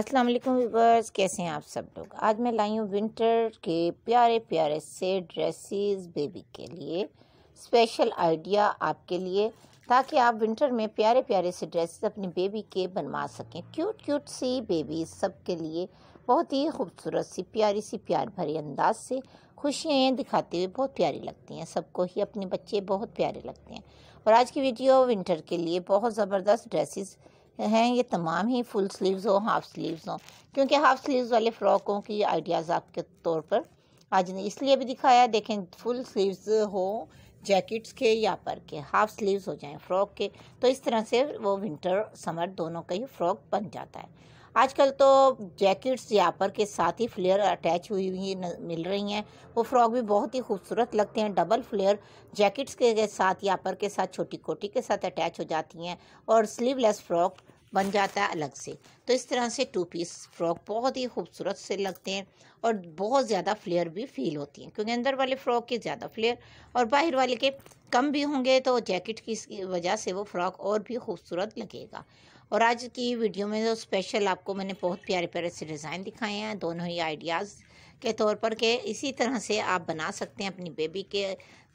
अस्सलाम वालेकुम व्यूवर्स कैसे हैं आप सब लोग आज मैं लाई हूँ विंटर के प्यारे प्यारे से ड्रेसेस बेबी के लिए स्पेशल आइडिया आपके लिए ताकि आप विंटर में प्यारे प्यारे से ड्रेसेस अपनी बेबी के बनवा सकें क्यूट क्यूट सी बेबी सब के लिए बहुत ही खूबसूरत सी प्यारी सी प्यार भरे अंदाज से खुशियाँ दिखाते हुए बहुत प्यारी लगती हैं सबको ही अपने बच्चे बहुत प्यारे लगते हैं और आज की वीडियो विंटर के लिए बहुत ज़बरदस्त ड्रेसेस हैं ये तमाम ही फुल स्लीव्स हों हाफ स्लीव्स हों क्योंकि हाफ स्लीव्स वाले फ़्रॉकों की आइडियाज़ आपके तौर पर आज ने इसलिए भी दिखाया देखें फुल स्लीव्स हो जैकेट्स के या पर के हाफ स्लीव्स हो जाएं फ्रॉक के तो इस तरह से वो विंटर समर दोनों का ही फ्रॉक बन जाता है आजकल तो जैकेट्स या पर के साथ ही फ्लेयर अटैच हुई हुई मिल रही हैं वो फ्रॉक भी बहुत ही खूबसूरत लगते हैं डबल फ्लेयर जैकेट्स के साथ या पर के साथ छोटी कोटी के साथ अटैच हो जाती हैं और स्लीवलेस फ्रॉक बन जाता है अलग से तो इस तरह से टू पीस फ्रॉक बहुत ही खूबसूरत से लगते हैं और बहुत ज़्यादा फ्लेयर भी फील होती हैं क्योंकि अंदर वाले फ्रॉक के ज़्यादा फ्लेयर और बाहर वाले के कम भी होंगे तो जैकेट की वजह से वो फ्रॉक और भी खूबसूरत लगेगा और आज की वीडियो में तो स्पेशल आपको मैंने बहुत प्यारे प्यारे से डिज़ाइन दिखाए हैं दोनों ही आइडियाज़ के तौर पर के इसी तरह से आप बना सकते हैं अपनी बेबी के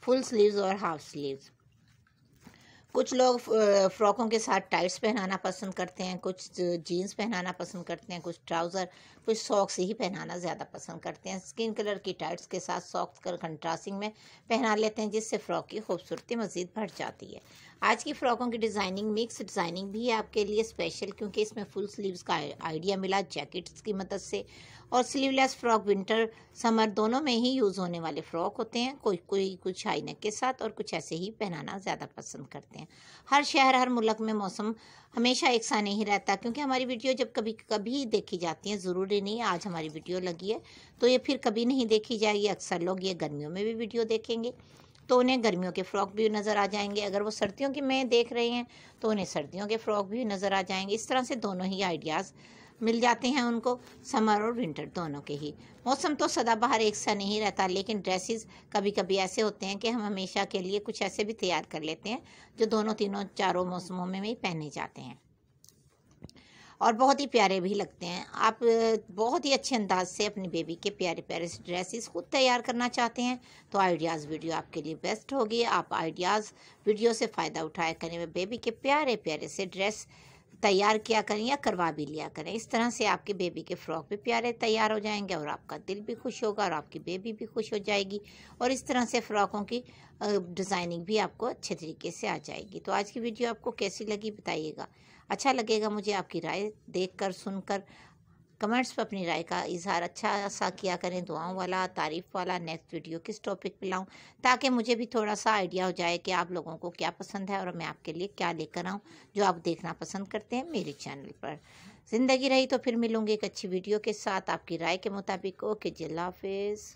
फुल स्लीव्स और हाफ स्लीव्स कुछ लोग फ्रॉकों के साथ टाइट्स पहनाना पसंद करते हैं कुछ जीन्स पहनाना पसंद करते हैं कुछ ट्राउज़र कुछ सॉक्स ही पहनाना ज़्यादा पसंद करते हैं स्किन कलर की टाइट्स के साथ सॉक्स कर कंट्रास्टिंग में पहना लेते हैं जिससे फ़्रॉक की खूबसूरती मज़ीद बढ़ जाती है आज की फ्रॉकों की डिज़ाइनिंग मिक्स डिज़ाइनिंग भी आपके लिए स्पेशल क्योंकि इसमें फुल स्लीव्स का आइडिया मिला जैकेट्स की मदद से और स्लीवलेस फ्रॉक विंटर समर दोनों में ही यूज़ होने वाले फ़्रॉक होते हैं कोई कोई कुछ आईनक के साथ और कुछ ऐसे ही पहनाना ज़्यादा पसंद करते हैं हर शहर हर मुल्क में मौसम हमेशा एक सा नहीं रहता क्योंकि हमारी वीडियो जब कभी कभी देखी जाती है ज़रूरी नहीं आज हमारी वीडियो लगी है तो ये फिर कभी नहीं देखी जाएगी अक्सर लोग ये गर्मियों में भी वीडियो देखेंगे तो उन्हें गर्मियों के फ्रॉक भी नज़र आ जाएंगे अगर वो सर्दियों की में देख रहे हैं तो उन्हें सर्दियों के फ्रॉक भी नज़र आ जाएंगे इस तरह से दोनों ही आइडियाज़ मिल जाते हैं उनको समर और विंटर दोनों के ही मौसम तो सदाबहार एक सा नहीं रहता लेकिन ड्रेसेस कभी कभी ऐसे होते हैं कि हम हमेशा के लिए कुछ ऐसे भी तैयार कर लेते हैं जो दोनों तीनों चारों मौसमों में ही पहने जाते हैं और बहुत ही प्यारे भी लगते हैं आप बहुत ही अच्छे अंदाज से अपनी बेबी के प्यारे प्यारे ड्रेसेस खुद तैयार करना चाहते हैं तो आइडियाज़ वीडियो आपके लिए बेस्ट होगी आप आइडियाज़ वीडियो से फ़ायदा उठाया करें बेबी के प्यारे प्यारे से ड्रेस तैयार किया करें या करवा भी लिया करें इस तरह से आपके बेबी के फ्रॉक भी प्यारे तैयार हो जाएंगे और आपका दिल भी खुश होगा और आपकी बेबी भी खुश हो जाएगी और इस तरह से फ़्रॉकों की डिज़ाइनिंग भी आपको अच्छे तरीके से आ जाएगी तो आज की वीडियो आपको कैसी लगी बताइएगा अच्छा लगेगा मुझे आपकी राय देखकर सुनकर कमेंट्स पर अपनी राय का इजहार अच्छा सा किया करें दुआओं वाला तारीफ़ वाला नेक्स्ट वीडियो किस टॉपिक पर लाऊँ ताकि मुझे भी थोड़ा सा आइडिया हो जाए कि आप लोगों को क्या पसंद है और मैं आपके लिए क्या लेकर आऊँ जो आप देखना पसंद करते हैं मेरे चैनल पर ज़िंदगी रही तो फिर मिलूँगी एक अच्छी वीडियो के साथ आपकी राय के मुताबिक ओके जिला हाफिज़